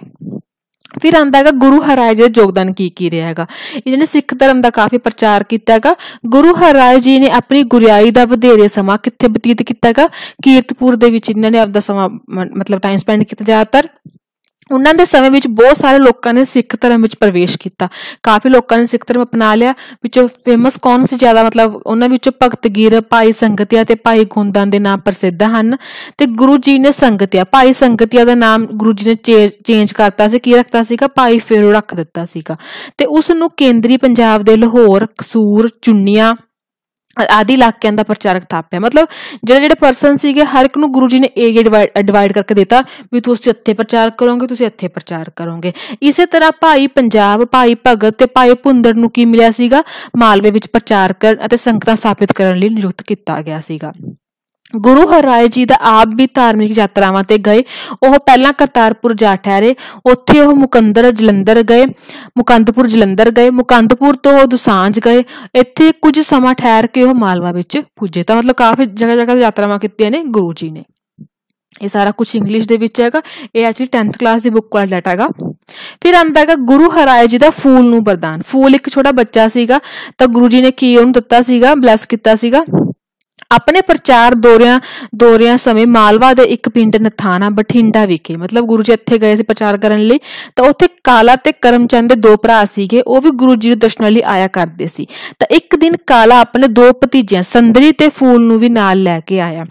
ਫਿਰ ਆਂਦਾ ਹੈਗਾ ਗੁਰੂ ਹਰਰਾਏ ਜੀ ਦਾ ਯੋਗਦਾਨ ਕੀ ਕੀ ਰਿਹਾ ਹੈਗਾ ਇਹਨਾਂ ਨੇ ਸਿੱਖ ਧਰਮ ਦਾ ਕਾਫੀ ਪ੍ਰਚਾਰ ਕੀਤਾ ਹੈਗਾ ਗੁਰੂ ਹਰਰਾਏ ਜੀ ਨੇ ਆਪਣੀ ਗੁਰਿਆਈ ਦਾ ਵਧੇਰੇ ਸਮਾਂ ਕਿੱਥੇ ਬਤੀਤ ਕੀਤਾ ਹੈਗਾ ਕੀਰਤਪੁਰ ਦੇ ਵਿੱਚ ਇਹਨਾਂ ਨੇ ਆਪਦਾ ਸਮਾਂ ਮਤਲਬ ਟਾਈਮ ਸਪੈਂਡ ਕੀਤਾ ਜ਼ਿਆਦਾਤਰ ਉਹਨਾਂ ਦੇ ਸਮੇਂ ਵਿੱਚ ਬਹੁਤ ਸਾਰੇ ਲੋਕਾਂ ਨੇ ਸਿੱਖ ਧਰਮ ਵਿੱਚ ਪ੍ਰਵੇਸ਼ ਕੀਤਾ ਕਾਫੀ ਲੋਕਾਂ ਨੇ ਸਿੱਖ ਧਰਮ ਅਪਣਾ ਲਿਆ ਵਿੱਚੋਂ ਫੇਮਸ ਕੌਣ ਸੀ ਜ਼ਿਆਦਾ ਮਤਲਬ ਉਹਨਾਂ ਵਿੱਚੋਂ ਭਗਤ ਗੀਰ ਭਾਈ ਸੰਗਤਿਆ ਤੇ ਭਾਈ ਗੁੰਦਾਂ ਦੇ ਨਾਮ ਪ੍ਰਸਿੱਧ ਹਨ ਤੇ ਗੁਰੂ ਜੀ ਨੇ ਸੰਗਤਿਆ ਭਾਈ ਸੰਗਤਿਆ ਦਾ ਨਾਮ ਗੁਰੂ ਜੀ ਨੇ ਚੇਂਜ ਕਰਤਾ ਸੀ ਕੀ ਰੱਖਤਾ ਸੀਗਾ ਭਾਈ ਫੇਰੂ ਰੱਖ ਦਿੱਤਾ ਸੀਗਾ ਤੇ ਉਸ ਨੂੰ ਕੇਂਦਰੀ ਪੰਜਾਬ ਦੇ ਲਾਹੌਰ ਕਸੂਰ ਚੁੰਨੀਆਂ ਆਦੀ ਇਲਾਕਿਆਂ ਦਾ ਪ੍ਰਚਾਰਕ ਥਾਪਿਆ ਮਤਲਬ ਜਿਹੜੇ ਜਿਹੜੇ ਪਰਸਨ ਸੀਗੇ ਹਰ ਇੱਕ ਨੂੰ ਗੁਰੂ ਜੀ ਨੇ ਏ ਡਿਵਾਈਡ ਕਰਕੇ ਦਿੱਤਾ ਵੀ ਤੁਸੀਂ ਇੱਥੇ ਪ੍ਰਚਾਰ ਕਰੋਗੇ ਤੁਸੀਂ ਇੱਥੇ ਪ੍ਰਚਾਰ ਕਰੋਗੇ ਇਸੇ ਤਰ੍ਹਾਂ ਭਾਈ ਪੰਜਾਬ ਭਾਈ ਭਗਤ ਤੇ ਭਾਈ ਪੁੰਦਰ ਨੂੰ ਕੀ ਮਿਲਿਆ ਸੀਗਾ ਮਾਲਵੇ ਵਿੱਚ ਪ੍ਰਚਾਰ ਕਰਨ ਅਤੇ ਸੰਗਤਾਂ ਸਥਾਪਿਤ ਕਰਨ ਲਈ ਨਿਯੁਕਤ ਕੀਤਾ ਗਿਆ ਸੀਗਾ ਗੁਰੂ ਹਰਾਏ ਜੀ ਦਾ ਆਪ ਵੀ ਧਾਰਮਿਕ ਯਾਤਰਾਵਾਂ ਤੇ ਗਏ ਉਹ ਪਹਿਲਾਂ ਕਰਤਾਰਪੁਰ ਜਾ ਠਹਿਰੇ ਉੱਥੇ ਉਹ ਮੁਕੰਦਰ ਜਲੰਧਰ ਗਏ ਮੁਕੰਦਪੁਰ ਜਲੰਧਰ ਗਏ ਮੁਕੰਦਪੁਰ ਤੋਂ ਉਹ ਦੁਸਾਂਝ ਗਏ ਇੱਥੇ ਕੁਝ ਸਮਾਂ ਠਹਿਰ ਕੇ ਉਹ ਮਾਲਵਾ ਵਿੱਚ ਪੁੱਜੇ ਤਾਂ ਮਤਲਬ ਕਾਫੀ ਜਗ੍ਹਾ ਜਗ੍ਹਾ ਯਾਤਰਾਵਾਂ ਕੀਤੀਆਂ ਨੇ ਗੁਰੂ ਜੀ ਨੇ ਇਹ ਸਾਰਾ ਕੁਝ ਇੰਗਲਿਸ਼ ਦੇ ਵਿੱਚ ਹੈਗਾ ਇਹ ਐਕਚੁਅਲੀ 10th ਕਲਾਸ ਦੀ ਬੁੱਕ ਵਾਲਾ ਡਾਟਾ ਹੈਗਾ ਫਿਰ ਆਂਦਾ ਹੈਗਾ ਗੁਰੂ ਹਰਾਏ ਜੀ ਦਾ ਫੂਲ ਨੂੰ ਵਰਦਾਨ ਫੂਲ ਇੱਕ ਛੋਟਾ ਬੱਚਾ ਸੀਗਾ ਤਾਂ ਗੁਰੂ ਜੀ ਨੇ ਕੀ ਉਹਨੂੰ ਦਿੱਤਾ ਸੀਗਾ ਬਲੈਸ ਕੀਤਾ ਸੀਗਾ ਆਪਣੇ ਪ੍ਰਚਾਰ ਦੌਰਿਆਂ ਦੌਰਿਆਂ ਸਮੇਂ ਮਾਲਵਾ ਦੇ ਇੱਕ ਪਿੰਡ ਨਥਾਣਾ ਬਠਿੰਡਾ ਵਿਖੇ ਮਤਲਬ ਗੁਰੂ ਜੀ ਇੱਥੇ ਗਏ ਸੀ ਪ੍ਰਚਾਰ ਕਰਨ ਲਈ ਤਾਂ ਉੱਥੇ ਕਾਲਾ ਤੇ ਕਰਮਚੰਦ ਦੇ ਦੋ ਭਰਾ ਸੀਗੇ ਉਹ ਵੀ ਗੁਰੂ ਜੀ ਨੂੰ ਦਰਸ਼ਨ ਲਈ ਆਇਆ ਕਰਦੇ ਸੀ ਤਾਂ ਇੱਕ ਦਿਨ ਕਾਲਾ ਆਪਣੇ ਦੋ ਭਤੀਜਿਆਂ ਸੰਦਰੀ ਤੇ ਫੂਲ ਨੂੰ ਵੀ ਨਾਲ ਲੈ ਕੇ ਆਇਆ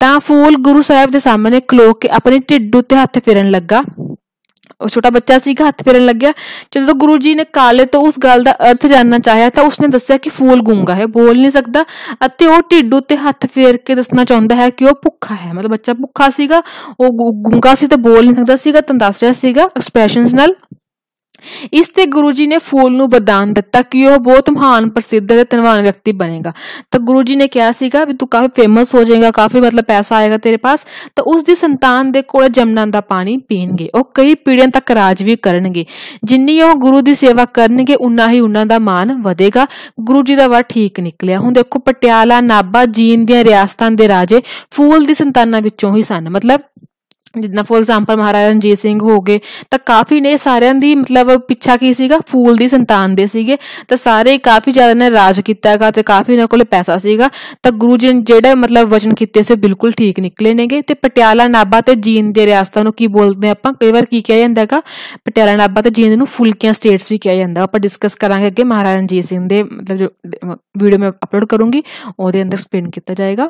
ਤਾਂ ਫੂਲ ਗੁਰੂ ਸਾਹਿਬ ਦੇ ਸਾਹਮਣੇ ਖਲੋ ਕੇ ਆਪਣੇ ਢਿੱਡ ਉੱਤੇ ਹੱਥ ਫੇਰਨ ਲੱਗਾ ਉਹ ਛੋਟਾ ਬੱਚਾ ਸੀਗਾ ਹੱਥ ਫੇਰਨ ਲੱਗਿਆ ਜਦੋਂ ਗੁਰੂ ਜੀ ਨੇ ਕਾਲੇ ਤੋਂ ਉਸ ਗੱਲ ਦਾ ਅਰਥ ਜਾਨਣਾ ਚਾਹਿਆ ਤਾਂ ਉਸਨੇ ਦੱਸਿਆ ਕਿ ਫੂਲ ਗੂੰਗਾ ਹੈ ਬੋਲ ਨਹੀਂ ਸਕਦਾ ਅਤੇ ਉਹ ਢਿੱਡ ਉੱਤੇ ਹੱਥ ਫੇਰ ਕੇ ਦੱਸਣਾ ਚਾਹੁੰਦਾ ਹੈ ਕਿ ਉਹ ਭੁੱਖਾ ਹੈ ਮਤਲਬ ਬੱਚਾ ਭੁੱਖਾ ਸੀਗਾ ਉਹ ਗੂੰਗਾ ਸੀ ਤੇ ਬੋਲ ਨਹੀਂ ਸਕਦਾ ਸੀਗਾ ਤਾਂ ਦੱਸ ਰਿਹਾ ਸੀਗਾ ਐਕਸਪ੍ਰੈਸ਼ਨਸ ਨਾਲ ਇਸ ਤੇ ਗੁਰੂ ਜੀ ਨੇ ਫੂਲ ਨੂੰ ਬਰਦਾਨ ਦਿੱਤਾ ਕਿ ਉਹ ਬਹੁਤ ਮਹਾਨ ਪ੍ਰਸਿੱਧ ਤੇ ਧਨਵਾਨ ਵਿਅਕਤੀ ਬਣੇਗਾ ਤਾਂ ਗੁਰੂ ਜੀ ਨੇ ਕਿਹਾ ਸੀਗਾ ਵੀ ਤੂੰ ਕਾਫੀ ਫੇਮਸ ਹੋ ਜਾਏਗਾ ਕਾਫੀ ਮਤਲਬ ਪੈਸਾ ਆਏਗਾ ਤੇਰੇ ਪਾਸ ਤਾਂ ਉਸ ਦੀ ਸੰਤਾਨ ਦੇ ਕੋਲ ਜਮਨਾ ਦਾ ਪਾਣੀ ਪੀਣਗੇ ਉਹ ਕਈ ਪੀੜ੍ਹੀਆਂ ਤੱਕ ਰਾਜ ਵੀ ਕਰਨਗੇ ਜਿੰਨੀ ਉਹ ਗੁਰੂ ਦੀ ਸੇਵਾ ਕਰਨਗੇ ਉਨਾ ਹੀ ਉਹਨਾਂ ਦਾ ਮਾਨ ਵਧੇਗਾ ਗੁਰੂ ਜੀ ਦਾ ਵਾ ਠੀਕ ਨਿਕਲਿਆ ਹੁਣ ਦੇਖੋ ਪਟਿਆਲਾ ਨਾਬਾ ਜੀਨ ਦੀਆਂ ਰਿਆਸਤਾਂ ਦੇ ਰਾਜੇ ਫੂਲ ਦੀ ਸੰਤਾਨਾਂ ਵਿੱਚੋਂ ਹੀ ਸਨ ਮਤਲਬ ਜਿੱਦਾਂ ਫੋਰ ਐਗਜ਼ਾਮਪਲ ਮਹਾਰਾਜਾ ਰਣਜੀਤ ਸਿੰਘ ਹੋ ਗਏ ਤਾਂ ਕਾਫੀ ਨੇ ਸਾਰਿਆਂ ਦੀ ਮਤਲਬ ਪਿੱਛਾ ਕੀ ਸੀਗਾ ਫੂਲ ਦੀ ਸੰਤਾਨ ਦੇ ਸੀਗੇ ਤਾਂ ਸਾਰੇ ਕਾਫੀ ਜ਼ਿਆਦਾ ਨੇ ਰਾਜ ਕੀਤਾਗਾ ਤੇ ਕਾਫੀ ਨੇ ਕੋਲ ਪੈਸਾ ਸੀਗਾ ਤਾਂ ਗੁਰੂ ਜੀ ਨੇ ਜਿਹੜੇ ਮਤਲਬ ਵਚਨ ਕੀਤੇ ਸੀ ਬਿਲਕੁਲ ਠੀਕ ਨਿਕਲੇ ਨੇਗੇ ਤੇ ਪਟਿਆਲਾ ਨਾਭਾ ਤੇ ਜੀਨ ਦੇ ਰਿਆਸਤਾਂ ਨੂੰ ਕੀ ਬੋਲਦੇ ਆਪਾਂ ਕਈ ਵਾਰ ਕੀ ਕਿਹਾ ਜਾਂਦਾ ਹੈਗਾ ਪਟਿਆਲਾ ਨਾਭਾ ਤੇ ਜੀਨ ਨੂੰ ਫੁਲਕੀਆਂ ਸਟੇਟਸ ਵੀ ਕਿਹਾ ਜਾਂਦਾ ਆਪਾਂ ਡਿਸਕਸ ਕਰਾਂਗੇ ਅੱਗੇ ਮਹਾਰਾਜਾ ਰਣਜੀਤ ਸਿੰਘ ਦੇ ਮਤਲਬ ਜੋ ਵੀਡੀਓ ਮੈਂ ਅਪਲੋਡ ਕਰੂੰਗੀ ਉਹਦੇ ਅੰਦਰ ਸਪਿਨ ਕੀਤਾ ਜਾਏਗਾ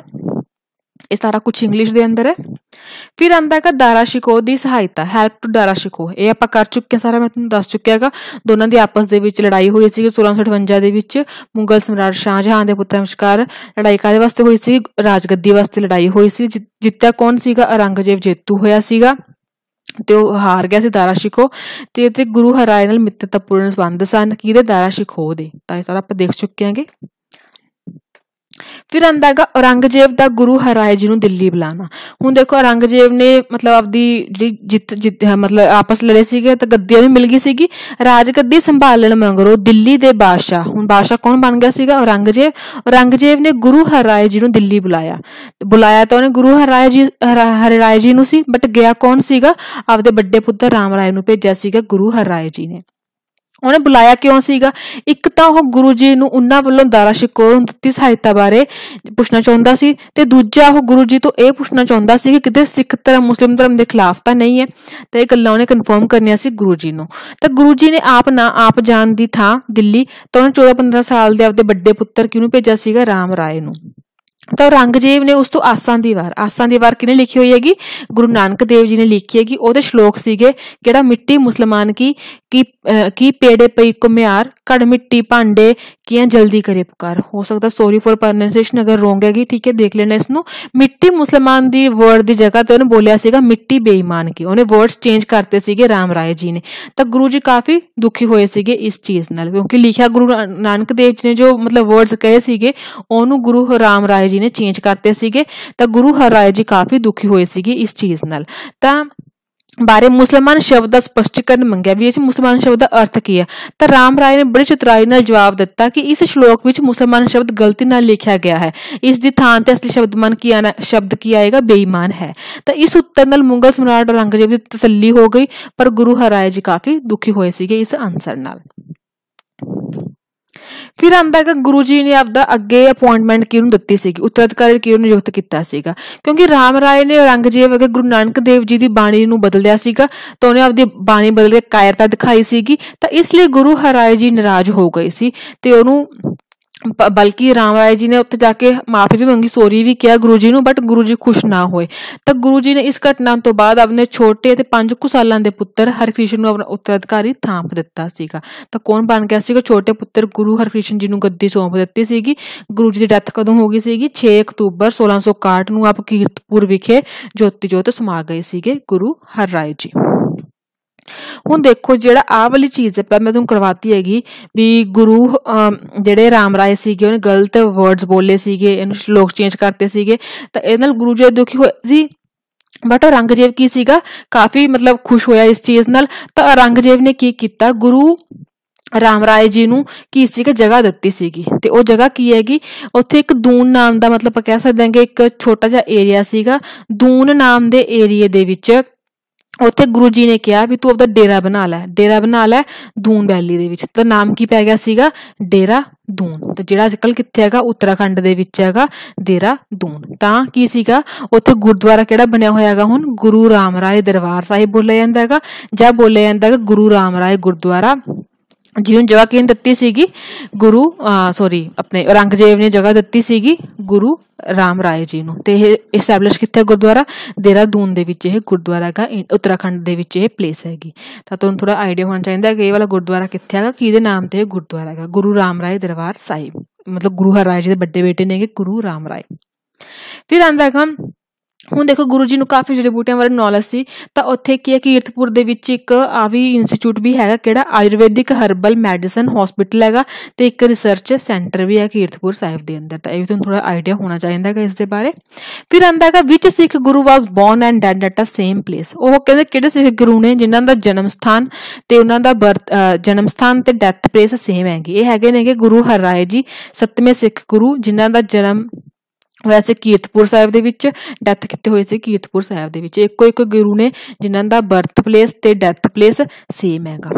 ਇਹ ਸਾਰਾ ਕੁਝ ਇੰਗਲਿਸ਼ ਦੇ ਅੰਦਰ ਹੈ ਫਿਰ ਆਂਦਾ ਹੈਗਾ ਦਾਰਾ ਸ਼ਿਕੋ ਦੀ ਸਹਾਇਤਾ ਹੈਲਪ ਟੂ ਦਾਰਾ ਸ਼ਿਕੋ ਇਹ ਆਪਾਂ ਕਰ ਚੁੱਕੇ ਸਾਰਾ ਮੈਂ ਤੁਹਾਨੂੰ ਦੱਸ ਚੁੱਕਿਆ ਹੈਗਾ ਦੋਨਾਂ ਦੀ ਆਪਸ ਦੇ ਵਿੱਚ ਲੜਾਈ ਹੋਈ ਸੀ 1658 ਦੇ ਵਿੱਚ ਮੁਗਲ ਸਮਰਾਟ ਸ਼ਾਹਜਹਾਂ ਦੇ ਪੁੱਤਰ ਅਮਸ਼ਕਾਰ ਲੜਾਈ ਕਾਦੇ ਵਾਸਤੇ ਹੋਈ ਸੀ ਰਾਜਗੱਦੀ ਵਾਸਤੇ ਲੜਾਈ ਹੋਈ ਸੀ ਜਿੱਤਿਆ ਕੌਣ ਸੀਗਾ ਔਰੰਗਜ਼ੇਬ ਜੇਤੂ ਹੋਇਆ ਸੀਗਾ ਤੇ ਉਹ ਹਾਰ ਗਿਆ ਸੀ ਦਾਰਾ ਸ਼ਿਕੋ ਤੇ ਤੇ ਗੁਰੂ ਹਰਾਇ ਨਾਲ ਮਿੱਤਰਤਾਪੂਰਨ ਸੰਬੰਧ ਸਨ ਕਿਹਦੇ ਦਾਰਾ ਸ਼ਿਕੋ ਦੇ ਤਾਂ ਇਹ ਸਾਰਾ ਆਪਾਂ ਦੇਖ ਚੁੱਕੇ ਹਾਂਗੇ ਫਿਰ ਹੈਗਾ ਔਰੰਗਜ਼ੇਬ ਦਾ ਗੁਰੂ ਹਰਾਏ ਜੀ ਨੂੰ ਦਿੱਲੀ ਬੁਲਾਣਾ ਹੁਣ ਦੇਖੋ ਔਰੰਗਜ਼ੇਬ ਨੇ ਮਤਲਬ ਆਪਦੀ ਜਿਹੜੀ ਜਿੱਤ ਜਿੱਤ ਮਤਲਬ ਆਪਸ ਲੜੇ ਸੀਗੇ ਤਾਂ ਗੱਦੀ ਵੀ ਮਿਲ ਗਈ ਸੀਗੀ ਰਾਜ ਗੱਦੀ ਸੰਭਾਲਣ ਮੰਗਰੋ ਦਿੱਲੀ ਦੇ ਬਾਦਸ਼ਾਹ ਹੁਣ ਬਾਦਸ਼ਾਹ ਕੌਣ ਬਣ ਗਿਆ ਸੀਗਾ ਔਰੰਗਜ਼ੇਬ ਔਰੰਗਜ਼ੇਬ ਨੇ ਗੁਰੂ ਹਰਾਏ ਜੀ ਨੂੰ ਦਿੱਲੀ ਬੁਲਾਇਆ ਬੁਲਾਇਆ ਤਾਂ ਉਹਨੇ ਗੁਰੂ ਹਰਾਏ ਜੀ ਹਰਾਏ ਜੀ ਨੂੰ ਸੀ ਬਟ ਗਿਆ ਕੌਣ ਸੀਗਾ ਆਪਦੇ ਵੱਡੇ ਪੁੱਤਰ ਰਾਮ ਰਾਏ ਨੂੰ ਭੇਜਿਆ ਸੀਗਾ ਗੁਰੂ ਹਰਾਏ ਜੀ ਨੇ ਉਹਨੇ ਬੁਲਾਇਆ ਕਿਉਂ ਸੀਗਾ ਇੱਕ ਤਾਂ ਉਹ ਗੁਰੂ ਜੀ ਨੂੰ ਉਹਨਾਂ ਵੱਲੋਂ ਦਾਰਾ ਸ਼ਿਕੋਰ ਨੂੰ ਦਿੱਤੀ ਸਹਾਇਤਾ ਬਾਰੇ ਪੁੱਛਣਾ ਚਾਹੁੰਦਾ ਸੀ ਤੇ ਦੂਜਾ ਉਹ ਗੁਰੂ ਜੀ ਤੋਂ ਇਹ ਪੁੱਛਣਾ ਚਾਹੁੰਦਾ ਸੀ ਕਿ ਕਿਤੇ ਸਿੱਖ ਧਰਮ ਮੁਸਲਿਮ ਧਰਮ ਦੇ ਖਿਲਾਫ ਤਾਂ ਨਹੀਂ ਹੈ ਤੇ ਇਹ ਗੱਲਾਂ ਉਹਨੇ ਕਨਫਰਮ ਕਰਨੀਆਂ ਸੀ ਗੁਰੂ ਜੀ ਨੂੰ ਤਾਂ ਗੁਰੂ ਜੀ ਨੇ ਆਪ ਨਾ ਆਪ ਜਾਣ ਦੀ ਥਾਂ ਦਿੱਲੀ ਤਾਂ ਉਹਨੇ 14 15 ਸਾਲ ਦੇ ਆਪਦੇ ਵੱਡੇ ਪੁੱਤਰ ਨੂੰ ਭੇਜਿਆ ਸੀਗਾ ਰਾਮ ਰਾਏ ਨੂੰ ਤਾਂ ਰੰਗਜੀਵ ਨੇ ਉਸ ਤੋਂ ਆਸਾਂ ਦੀ ਵਾਰ ਆਸਾਂ ਦੀ ਵਾਰ ਕਿਨੇ ਲਿਖੀ ਹੋਈ ਹੈਗੀ ਗੁਰੂ ਨਾਨਕ ਦੇਵ ਜੀ ਨੇ ਲਿਖੀ ਹੈਗੀ ਉਹਦੇ ਸ਼ਲੋਕ ਸੀਗੇ ਕਿਹੜਾ ਮਿੱਟੀ ਮੁਸਲਮਾਨ ਕੀ ਕੀ ਕੀ ਪੇੜੇ ਪਈ ਕੁਮਿਆਰ ਕੜ ਮਿੱਟੀ ਭਾਂਡੇ ਕਿਆਂ ਜਲਦੀ ਕਰੇ ਪੁਕਾਰ ਹੋ ਸਕਦਾ ਸੌਰੀ ਫੋਰ ਪ੍ਰੋਨੰਸੀਏਸ਼ਨ ਅਗਰ ਰੋਂਗ ਹੈਗੀ ਠੀਕ ਹੈ ਦੇਖ ਲੈਣਾ ਇਸ ਨੂੰ ਮਿੱਟੀ ਮੁਸਲਮਾਨ ਦੀ ਵਰਡ ਦੀ ਜਗ੍ਹਾ ਤੇ ਉਹਨੇ ਬੋਲਿਆ ਸੀਗਾ ਮਿੱਟੀ ਬੇਈਮਾਨ ਕੀ ਉਹਨੇ ਵਰਡਸ ਚੇਂਜ ਕਰਤੇ ਸੀਗੇ ਰਾਮ ਰਾਏ ਜੀ ਨੇ ਤਾਂ ਗੁਰੂ ਜੀ ਕਾਫੀ ਦੁਖੀ ਹੋਏ ਸੀਗੇ ਇਸ ਚੀਜ਼ ਨਾਲ ਕਿਉਂਕਿ ਲਿਖਿਆ ਗੁਰੂ ਨਾਨਕ ਦੇਵ ਜੀ ਨੇ ਜੋ ਮਤਲਬ ਵਰਡਸ ਕਹੇ ਸੀਗੇ ਉਹਨੂੰ ਗੁਰੂ ਰਾਮ ਰਾਏ ਜੀ ਨੇ ਚੇਂਜ ਕਰਤੇ ਸੀਗੇ ਤਾਂ ਗੁਰੂ ਹਰਰਾਏ ਜੀ ਕਾਫੀ ਦੁਖੀ ਹੋਏ ਸੀਗੇ ਇਸ ਚੀਜ਼ ਨਾਲ ਤਾਂ ਬਾਰੇ ਮੁਸਲਮਾਨ ਸ਼ਬਦ ਦਾ ਸਪਸ਼ਟੀਕਰਨ ਮੰਗਿਆ ਵੀ ਇਸ ਮੁਸਲਮਾਨ ਸ਼ਬਦ ਦਾ ਅਰਥ ਕੀ ਹੈ ਤਾਂ ਰਾਮ ਰਾਏ ਨੇ ਬੜੀ ਚਤੁਰਾਈ ਨਾਲ ਜਵਾਬ ਦਿੱਤਾ ਕਿ ਇਸ ਸ਼ਲੋਕ ਵਿੱਚ ਮੁਸਲਮਾਨ ਸ਼ਬਦ ਗਲਤੀ ਨਾਲ ਲਿਖਿਆ ਗਿਆ ਹੈ ਇਸ ਦੀ ਥਾਂ ਤੇ ਅਸਲੀ ਸ਼ਬਦ ਮਨ ਕੀ ਆਣਾ ਸ਼ਬਦ ਕੀ ਆਏਗਾ ਬੇਈਮਾਨ ਹੈ ਤਾਂ ਇਸ ਉੱਤਰ ਨਾਲ ਮੁਗਲ ਸਮਰਾਟ ਔਰੰਗਜ਼ੇਬ ਦੀ ਤਸੱਲੀ ਹੋ ਗਈ ਪਰ ਗੁਰੂ ਹਰਾਇ ਜੀ ਕਾਫੀ ਦੁਖੀ ਹੋਏ ਸੀਗੇ ਇਸ ਆਨਸਰ ਨਾਲ ਫਿਰ ਆਂਦਾ ਕਿ ਗੁਰੂ ਜੀ ਨੇ ਆਪਦਾ ਅੱਗੇ ਅਪਾਇੰਟਮੈਂਟ ਕਿਹਨੂੰ ਦਿੱਤੀ ਸੀਗੀ ਉਤਰਾਧਿਕਾਰੀ ਕਿਹਨੂੰ ਨਿਯੁਕਤ ਕੀਤਾ ਸੀਗਾ ਕਿਉਂਕਿ ਰਾਮ ਰਾਏ ਨੇ ਔਰੰਗਜ਼ੇਬ ਅਗੇ ਗੁਰੂ ਨਾਨਕ ਦੇਵ ਜੀ ਦੀ ਬਾਣੀ ਨੂੰ ਬਦਲ ਦਿਆ ਸੀਗਾ ਤਾਂ ਉਹਨੇ ਆਪਦੀ ਬਾਣੀ ਬਦਲ ਕੇ ਕਾਇਰਤਾ ਦਿਖਾਈ ਸੀਗੀ ਤਾਂ ਇਸ ਲਈ ਗੁਰੂ ਹਰਾਏ ਜੀ ਨਾਰਾਜ਼ ਹੋ ਗਏ ਸੀ ਤੇ ਉਹਨੂੰ ਬਲਕਿ ਰਾਮਾਏ ਜੀ ਨੇ ਉੱਥੇ ਜਾ ਕੇ ਮਾਫੀ ਵੀ ਮੰਗੀ ਸੋਰੀ ਵੀ ਕਿਹਾ ਗੁਰੂ ਜੀ ਨੂੰ ਬਟ ਗੁਰੂ ਜੀ ਖੁਸ਼ ਨਾ ਹੋਏ ਤਾਂ ਗੁਰੂ ਜੀ ਨੇ ਇਸ ਘਟਨਾ ਤੋਂ ਬਾਅਦ ਆਪਣੇ ਛੋਟੇ ਤੇ 5 ਕੁ ਸਾਲਾਂ ਦੇ ਪੁੱਤਰ ਹਰਕ੍ਰਿਸ਼ਨ ਨੂੰ ਆਪਣਾ ਉੱਤਰਾਧਿਕਾਰੀ ਥਾਂਪ ਦਿੱਤਾ ਸੀਗਾ ਤਾਂ ਕੌਣ ਬਣ ਗਿਆ ਸੀਗਾ ਛੋਟੇ ਪੁੱਤਰ ਗੁਰੂ ਹਰਕ੍ਰਿਸ਼ਨ ਜੀ ਨੂੰ ਗੱਦੀ ਸੌਂਪ ਦਿੱਤੀ ਸੀਗੀ ਗੁਰੂ ਜੀ ਦੀ ਡੈਥ ਕਦੋਂ ਹੋ ਗਈ ਸੀਗੀ 6 ਅਕਤੂਬਰ 1661 ਨੂੰ ਆਪ ਕੀਰਤਪੁਰ ਵਿਖੇ ਜੋਤੀ ਜੋਤ ਸਮਾ ਗਏ ਸੀਗੇ ਗੁਰੂ ਹਰ ਰਾਏ ਜੀ ਹੁਣ ਦੇਖੋ ਜਿਹੜਾ ਆਹ ਵਾਲੀ ਚੀਜ਼ ਹੈ ਪਰ ਮੈਂ ਤੁਹਾਨੂੰ ਕਰਵਾਤੀ ਹੈਗੀ ਵੀ ਗੁਰੂ ਜਿਹੜੇ ਰਾਮ ਰਾਏ ਸੀਗੇ ਉਹਨੇ ਗਲਤ ਵਰਡਸ ਬੋਲੇ ਸੀਗੇ ਇਹਨੂੰ ਸ਼ਲੋਕ ਚੇਂਜ ਕਰਤੇ ਸੀਗੇ ਤਾਂ ਇਹਨਾਂ ਨਾਲ ਗੁਰੂ ਜੀ ਦੁਖੀ ਹੋਏ ਸੀ ਬਟ ਔਰੰਗਜ਼ੇਬ ਕੀ ਸੀਗਾ ਕਾਫੀ ਮਤਲਬ ਖੁਸ਼ ਹੋਇਆ ਇਸ ਚੀਜ਼ ਨਾਲ ਤਾਂ ਔਰੰਗਜ਼ੇਬ ਨੇ ਕੀ ਕੀਤਾ ਗੁਰੂ ਰਾਮ ਰਾਏ ਜੀ ਨੂੰ ਕੀ ਸੀਗਾ ਜਗ੍ਹਾ ਦਿੱਤੀ ਸੀਗੀ ਤੇ ਉਹ ਜਗ੍ਹਾ ਕੀ ਹੈਗੀ ਉੱਥੇ ਇੱਕ ਦੂਨ ਨਾਮ ਦਾ ਮਤਲਬ ਆਪਾਂ ਕਹਿ ਸਕਦੇ ਹਾਂ ਕਿ ਇੱਕ ਛੋਟਾ ਜਿਹਾ ਏਰੀਆ ਸੀਗਾ ਦੂਨ ਨਾਮ ਦੇ ਏਰੀਏ ਦੇ ਵਿੱਚ ਉੱਥੇ ਗੁਰੂ ਜੀ ਨੇ ਕਿਹਾ ਵੀ ਤੂੰ ਆਪਦਾ ਡੇਰਾ ਬਣਾ ਲੈ ਡੇਰਾ ਬਣਾ ਲੈ ਦੂਨ ਵੈਲੀ ਦੇ ਵਿੱਚ ਤਾਂ ਨਾਮ ਕੀ ਪੈ ਗਿਆ ਸੀਗਾ ਡੇਰਾ ਦੂਨ ਤੇ ਜਿਹੜਾ ਅੱਜਕੱਲ ਕਿੱਥੇ ਹੈਗਾ ਉੱਤਰਾਖੰਡ ਦੇ ਵਿੱਚ ਹੈਗਾ ਡੇਰਾ ਦੂਨ ਤਾਂ ਕੀ ਸੀਗਾ ਉੱਥੇ ਗੁਰਦੁਆਰਾ ਕਿਹੜਾ ਬਣਿਆ ਹੋਇਆ ਹੈਗਾ ਹੁਣ ਗੁਰੂ ਰਾਮ ਰਾਏ ਦਰਬਾਰ ਸਾਹਿਬ ਬੋਲਿਆ ਜਾਂਦਾ ਹੈਗਾ ਜਾਂ ਬੋਲਿਆ ਜਾਂਦਾ ਹੈਗਾ ਗੁਰੂ ਰਾਮ ਰਾਏ ਗੁਰਦੁਆਰਾ ਜਿਹਨੂੰ ਜਗ੍ਹਾ ਕਿਹਨ ਦਿੱਤੀ ਸੀਗੀ ਗੁਰੂ ਸੌਰੀ ਆਪਣੇ ਔਰੰਗਜ਼ੇਬ ਨੇ ਜਗ੍ਹਾ ਦਿੱਤੀ ਸੀਗੀ ਗੁਰੂ ਰਾਮ ਰਾਏ ਜੀ ਨੂੰ ਤੇ ਇਹ ਐਸਟੈਬਲਿਸ਼ ਕਿੱਥੇ ਗੁਰਦੁਆਰਾ ਦੂਨ ਦੇ ਵਿੱਚ ਇਹ ਗੁਰਦੁਆਰਾ ਹੈਗਾ ਉੱਤਰਾਖੰਡ ਦੇ ਵਿੱਚ ਇਹ ਪਲੇਸ ਹੈਗੀ ਤਾਂ ਤੁਹਾਨੂੰ ਥੋੜਾ ਆਈਡੀਆ ਹੋਣਾ ਚਾਹੀਦਾ ਕਿ ਇਹ ਵਾਲਾ ਗੁਰਦੁਆਰਾ ਕਿੱਥੇ ਹੈਗਾ ਕਿਹਦੇ ਨਾਮ ਤੇ ਇਹ ਗੁਰਦੁਆਰਾ ਹੈਗਾ ਗੁਰੂ ਰਾਮ ਰਾਏ ਦਰਬਾਰ ਸਾਹਿਬ ਮਤਲਬ ਗੁਰੂ ਹਰਿ ਰਾਏ ਜੀ ਦੇ ਵੱਡੇ ਬੇਟੇ ਨੇਗੇ ਗੁਰੂ ਰਾਮ ਰਾਏ ਫਿਰ ਆਂਦਾ ਹੈਗਾ ਹੁਣ ਦੇਖੋ ਗੁਰੂ ਜੀ ਨੂੰ ਕਾਫੀ ਜੜੀ ਬੂਟੀਆਂ ਬਾਰੇ ਨੌਲੇਜ ਸੀ ਤਾਂ ਉੱਥੇ ਕੀ ਹੈ ਕੀਰਤਪੁਰ ਦੇ ਵਿੱਚ ਇੱਕ ਆ ਵੀ ਇੰਸਟੀਚਿਊਟ ਵੀ ਹੈਗਾ ਕਿਹੜਾ ਆਯੁਰਵੈਦਿਕ ਹਰਬਲ ਮੈਡੀਸਨ ਹਸਪੀਟਲ ਹੈਗਾ ਤੇ ਇੱਕ ਰਿਸਰਚ ਸੈਂਟਰ ਵੀ ਹੈ ਕੀਰਤਪੁਰ ਸਾਹਿਬ ਦੇ ਅੰਦਰ ਤਾਂ ਇਹ ਵੀ ਤੁਹਾਨੂੰ ਥੋੜਾ ਆਈਡੀਆ ਹੋਣਾ ਚਾਹੀਦਾ ਹੈ ਇਸ ਦੇ ਬਾਰੇ ਫਿਰ ਆਂਦਾ ਹੈਗਾ which Sikh guru was born and died at a same place ਉਹ ਕਹਿੰਦੇ ਕਿਹੜੇ ਸਿੱਖ ਗੁਰੂ ਨੇ ਜਿਨ੍ਹਾਂ ਦਾ ਜਨਮ ਸਥਾਨ ਤੇ ਉਹਨਾਂ ਦਾ ਬਰਥ ਜਨਮ ਸਥਾਨ ਤੇ ਡੈਥ ਪਲੇਸ ਸੇਮ ਹੈਗੀ ਇਹ ਹੈਗੇ ਨੇਗੇ ਗੁਰੂ ਹਰਰਾਏ ਜੀ ਸੱਤਵੇਂ ਸਿੱਖ ਗੁਰੂ ਜਿਨ੍ਹਾਂ ਦਾ ਜਨਮ ਵੈਸੇ ਕੀਰਤਪੁਰ ਸਾਹਿਬ ਦੇ ਵਿੱਚ ਡੈਥ ਕਿੱਥੇ ਹੋਈ ਸੀ ਕੀਰਤਪੁਰ ਸਾਹਿਬ ਦੇ ਵਿੱਚ ਇੱਕੋ ਇੱਕ ਗੁਰੂ ਨੇ ਜਿਨ੍ਹਾਂ ਦਾ ਬਰਥ ਪਲੇਸ ਤੇ ਡੈਥ ਪਲੇਸ ਸੇਮ ਹੈਗਾ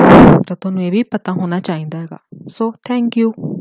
ਤਾਂ ਤੁਹਾਨੂੰ ਇਹ ਵੀ ਪਤਾ ਹੋਣਾ ਚਾਹੀਦਾ ਹੈਗਾ ਸੋ ਥੈਂਕ ਯੂ